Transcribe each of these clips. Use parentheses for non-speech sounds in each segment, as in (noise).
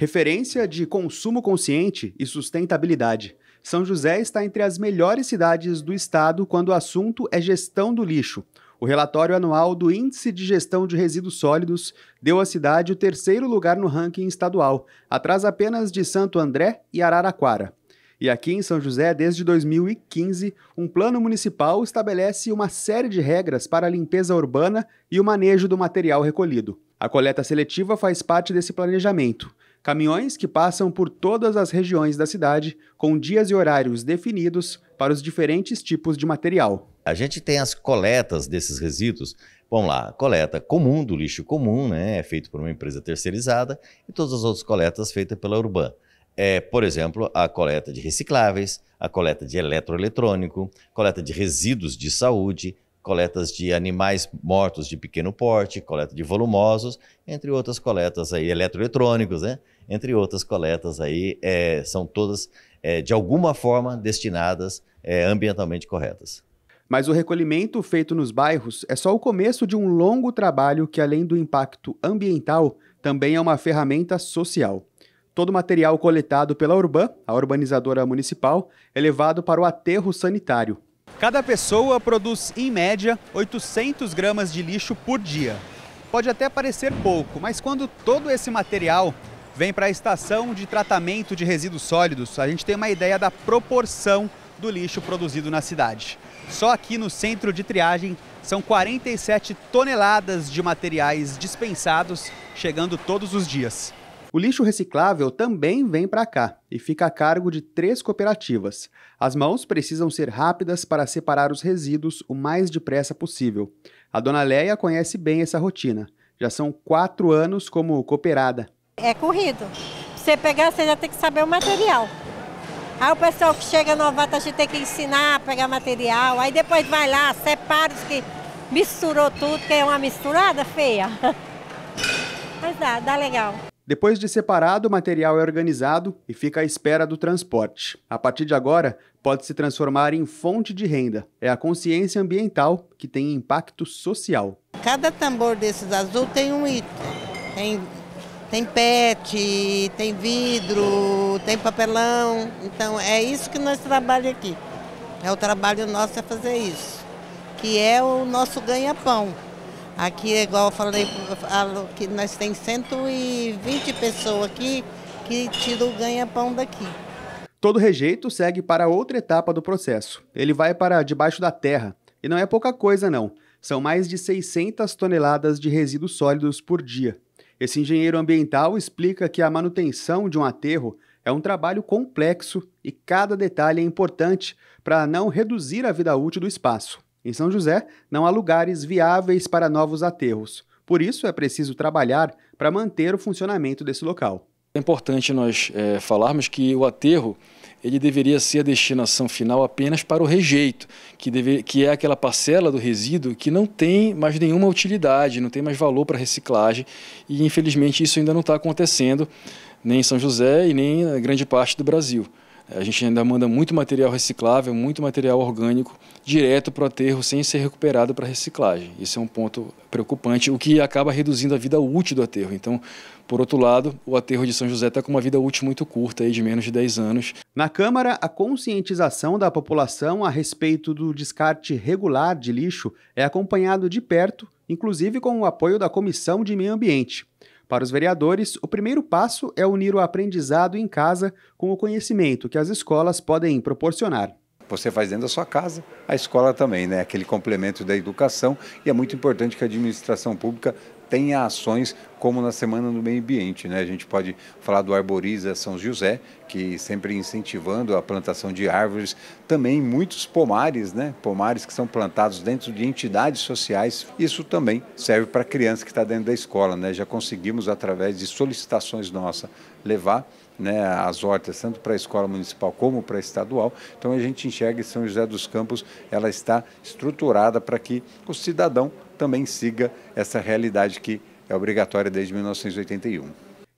Referência de consumo consciente e sustentabilidade. São José está entre as melhores cidades do estado quando o assunto é gestão do lixo. O relatório anual do Índice de Gestão de Resíduos Sólidos deu à cidade o terceiro lugar no ranking estadual, atrás apenas de Santo André e Araraquara. E aqui em São José, desde 2015, um plano municipal estabelece uma série de regras para a limpeza urbana e o manejo do material recolhido. A coleta seletiva faz parte desse planejamento. Caminhões que passam por todas as regiões da cidade, com dias e horários definidos para os diferentes tipos de material. A gente tem as coletas desses resíduos. Vamos lá, coleta comum do lixo comum, né? É feito por uma empresa terceirizada, e todas as outras coletas feitas pela Urban. É, por exemplo, a coleta de recicláveis, a coleta de eletroeletrônico, coleta de resíduos de saúde, coletas de animais mortos de pequeno porte, coleta de volumosos, entre outras coletas aí eletroeletrônicos, né? Entre outras coletas aí é, são todas é, de alguma forma destinadas é, ambientalmente corretas. Mas o recolhimento feito nos bairros é só o começo de um longo trabalho que, além do impacto ambiental, também é uma ferramenta social. Todo o material coletado pela Urban, a urbanizadora municipal, é levado para o aterro sanitário, Cada pessoa produz, em média, 800 gramas de lixo por dia. Pode até parecer pouco, mas quando todo esse material vem para a estação de tratamento de resíduos sólidos, a gente tem uma ideia da proporção do lixo produzido na cidade. Só aqui no centro de triagem são 47 toneladas de materiais dispensados, chegando todos os dias. O lixo reciclável também vem para cá e fica a cargo de três cooperativas. As mãos precisam ser rápidas para separar os resíduos o mais depressa possível. A dona Leia conhece bem essa rotina. Já são quatro anos como cooperada. É corrido. Você pegar, você já tem que saber o material. Aí o pessoal que chega novato, a gente tem que ensinar a pegar material. Aí depois vai lá, separa os que misturou tudo, que é uma misturada feia. (laughs) Mas dá, dá legal. Depois de separado, o material é organizado e fica à espera do transporte. A partir de agora, pode se transformar em fonte de renda. É a consciência ambiental que tem impacto social. Cada tambor desses azul tem um item. Tem, tem pet, tem vidro, tem papelão. Então é isso que nós trabalhamos aqui. É o trabalho nosso é fazer isso, que é o nosso ganha-pão. Aqui igual eu falei, falo que nós temos 120 pessoas aqui que tiram o ganha-pão daqui. Todo rejeito segue para outra etapa do processo. Ele vai para debaixo da terra. E não é pouca coisa, não. São mais de 600 toneladas de resíduos sólidos por dia. Esse engenheiro ambiental explica que a manutenção de um aterro é um trabalho complexo e cada detalhe é importante para não reduzir a vida útil do espaço. Em São José, não há lugares viáveis para novos aterros. Por isso, é preciso trabalhar para manter o funcionamento desse local. É importante nós é, falarmos que o aterro ele deveria ser a destinação final apenas para o rejeito, que, deve, que é aquela parcela do resíduo que não tem mais nenhuma utilidade, não tem mais valor para reciclagem, e infelizmente isso ainda não está acontecendo nem em São José e nem na grande parte do Brasil. A gente ainda manda muito material reciclável, muito material orgânico direto para o aterro sem ser recuperado para reciclagem. Isso é um ponto preocupante, o que acaba reduzindo a vida útil do aterro. Então, por outro lado, o aterro de São José está com uma vida útil muito curta, aí, de menos de 10 anos. Na Câmara, a conscientização da população a respeito do descarte regular de lixo é acompanhado de perto, inclusive com o apoio da Comissão de Meio Ambiente. Para os vereadores, o primeiro passo é unir o aprendizado em casa com o conhecimento que as escolas podem proporcionar você faz dentro da sua casa, a escola também, né? Aquele complemento da educação e é muito importante que a administração pública tenha ações como na Semana do Meio Ambiente, né? A gente pode falar do Arboriza São José, que sempre incentivando a plantação de árvores, também muitos pomares, né? Pomares que são plantados dentro de entidades sociais. Isso também serve para a criança que está dentro da escola, né? Já conseguimos através de solicitações nossas levar né, as hortas, tanto para a escola municipal como para a estadual. Então a gente enxerga que São José dos Campos ela está estruturada para que o cidadão também siga essa realidade que é obrigatória desde 1981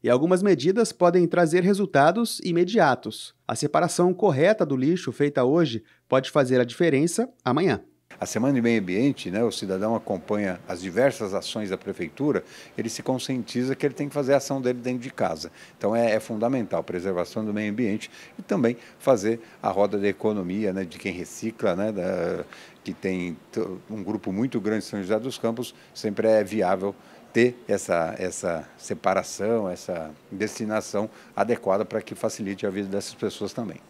e algumas medidas podem trazer resultados imediatos. A separação correta do lixo feita hoje pode fazer a diferença amanhã. A Semana de Meio Ambiente, né, o cidadão acompanha as diversas ações da prefeitura, ele se conscientiza que ele tem que fazer a ação dele dentro de casa. Então é, é fundamental a preservação do meio ambiente e também fazer a roda da economia, né, de quem recicla, né, da, que tem um grupo muito grande em São José dos Campos, sempre é viável ter essa, essa separação, essa destinação adequada para que facilite a vida dessas pessoas também.